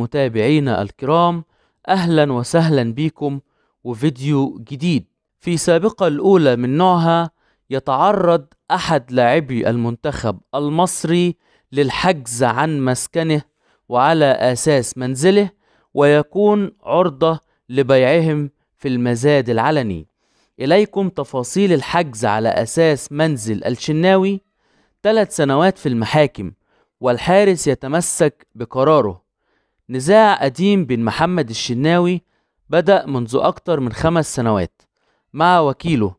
متابعينا الكرام أهلا وسهلا بكم وفيديو جديد في سابقة الأولى من نوعها يتعرض أحد لاعبي المنتخب المصري للحجز عن مسكنه وعلى أساس منزله ويكون عرضة لبيعهم في المزاد العلني إليكم تفاصيل الحجز على أساس منزل الشناوي ثلاث سنوات في المحاكم والحارس يتمسك بقراره نزاع قديم بين محمد الشناوي بدأ منذ أكثر من خمس سنوات مع وكيله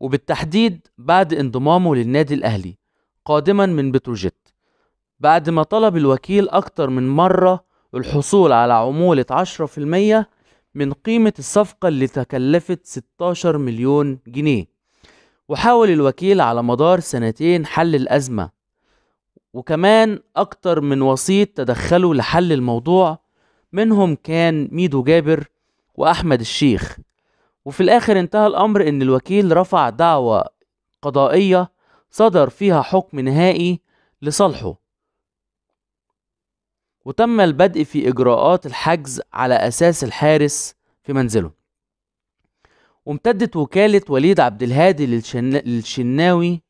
وبالتحديد بعد انضمامه للنادي الأهلي قادما من بتروجيت بعد ما طلب الوكيل أكثر من مرة الحصول على عمولة 10% من قيمة الصفقة اللي تكلفت 16 مليون جنيه وحاول الوكيل على مدار سنتين حل الأزمة وكمان أكتر من وسيط تدخلوا لحل الموضوع منهم كان ميدو جابر وأحمد الشيخ وفي الآخر انتهى الأمر إن الوكيل رفع دعوة قضائية صدر فيها حكم نهائي لصالحه وتم البدء في إجراءات الحجز على أساس الحارس في منزله وامتدت وكالة وليد عبد الهادي للشناوي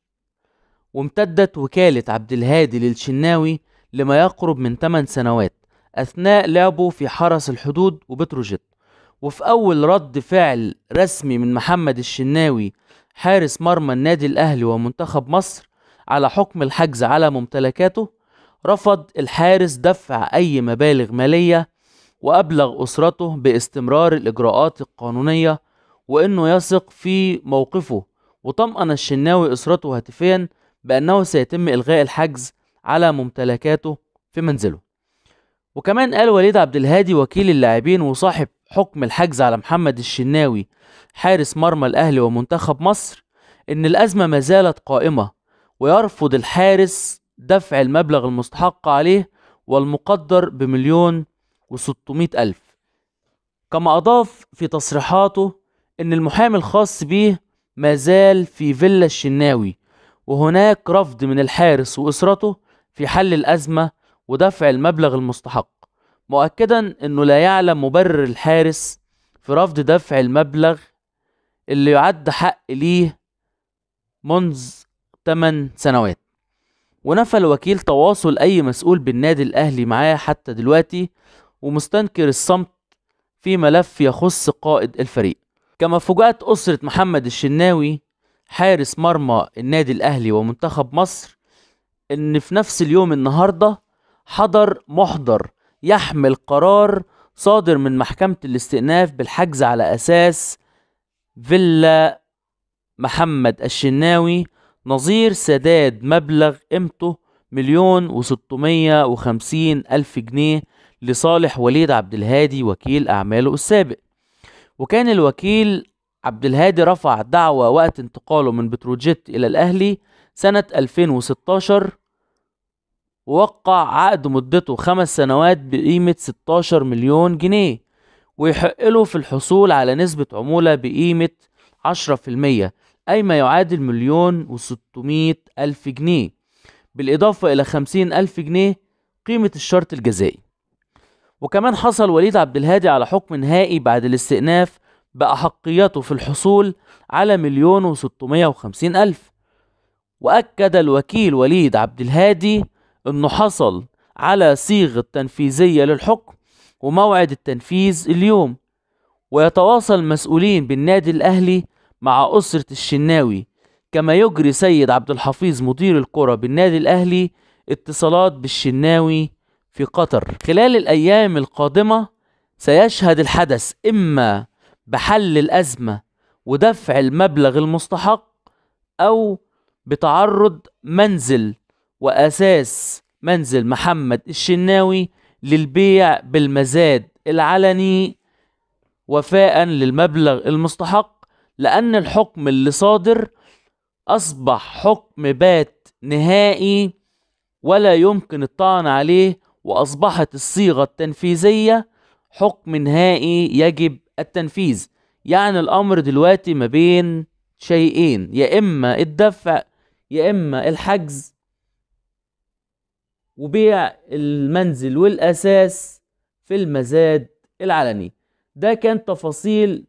وامتدت وكالة عبد الهادي للشناوي لما يقرب من 8 سنوات أثناء لعبه في حرس الحدود وبتروجيت وفي أول رد فعل رسمي من محمد الشناوي حارس مرمى النادي الأهلي ومنتخب مصر على حكم الحجز على ممتلكاته رفض الحارس دفع أي مبالغ مالية وأبلغ أسرته باستمرار الإجراءات القانونية وإنه يثق في موقفه وطمأن الشناوي أسرته هاتفيا بأنه سيتم إلغاء الحجز على ممتلكاته في منزله وكمان قال وليد عبد الهادي وكيل اللاعبين وصاحب حكم الحجز على محمد الشناوي حارس مرمى الأهلي ومنتخب مصر إن الأزمة ما زالت قائمة ويرفض الحارس دفع المبلغ المستحق عليه والمقدر بمليون وستمائة ألف كما أضاف في تصريحاته إن المحامي الخاص بيه ما زال في فيلا الشناوي وهناك رفض من الحارس وأسرته في حل الأزمة ودفع المبلغ المستحق مؤكدا أنه لا يعلم مبرر الحارس في رفض دفع المبلغ اللي يعد حق ليه منذ 8 سنوات ونفى الوكيل تواصل أي مسؤول بالنادي الأهلي معاه حتى دلوقتي ومستنكر الصمت في ملف يخص قائد الفريق كما فوجئت أسرة محمد الشناوي حارس مرمى النادي الاهلي ومنتخب مصر ان في نفس اليوم النهارده حضر محضر يحمل قرار صادر من محكمه الاستئناف بالحجز على اساس فيلا محمد الشناوي نظير سداد مبلغ قيمته مليون وستمية وخمسين ألف جنيه لصالح وليد عبد الهادي وكيل أعماله السابق وكان الوكيل عبد الهادي رفع دعوى وقت انتقاله من بتروجيت إلى الأهلي سنة 2016 ووقع عقد مدته خمس سنوات بقيمة 16 مليون جنيه ويحق له في الحصول على نسبة عمولة بقيمة 10% أي ما يعادل مليون وستمائة ألف جنيه بالإضافة إلى خمسين ألف جنيه قيمة الشرط الجزائي وكمان حصل وليد عبد الهادي على حكم نهائي بعد الاستئناف بأحقيته في الحصول على مليون وستمية وخمسين ألف وأكد الوكيل وليد عبد الهادي أنه حصل على صيغة تنفيذية للحكم وموعد التنفيذ اليوم ويتواصل مسؤولين بالنادي الأهلي مع أسرة الشناوي كما يجري سيد عبد الحفيظ مدير الكرة بالنادي الأهلي اتصالات بالشناوي في قطر خلال الأيام القادمة سيشهد الحدث إما بحل الأزمة ودفع المبلغ المستحق أو بتعرض منزل وأساس منزل محمد الشناوي للبيع بالمزاد العلني وفاء للمبلغ المستحق لأن الحكم اللي صادر أصبح حكم بات نهائي ولا يمكن الطعن عليه وأصبحت الصيغة التنفيذية حكم نهائي يجب التنفيذ يعني الامر دلوقتي ما بين شيئين يا اما الدفع يا اما الحجز وبيع المنزل والاساس في المزاد العلني ده كان تفاصيل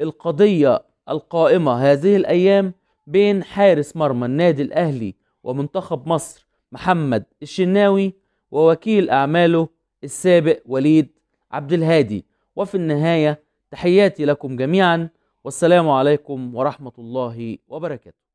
القضيه القائمه هذه الايام بين حارس مرمى النادي الاهلي ومنتخب مصر محمد الشناوي ووكيل اعماله السابق وليد عبد الهادي وفي النهايه تحياتي لكم جميعا والسلام عليكم ورحمة الله وبركاته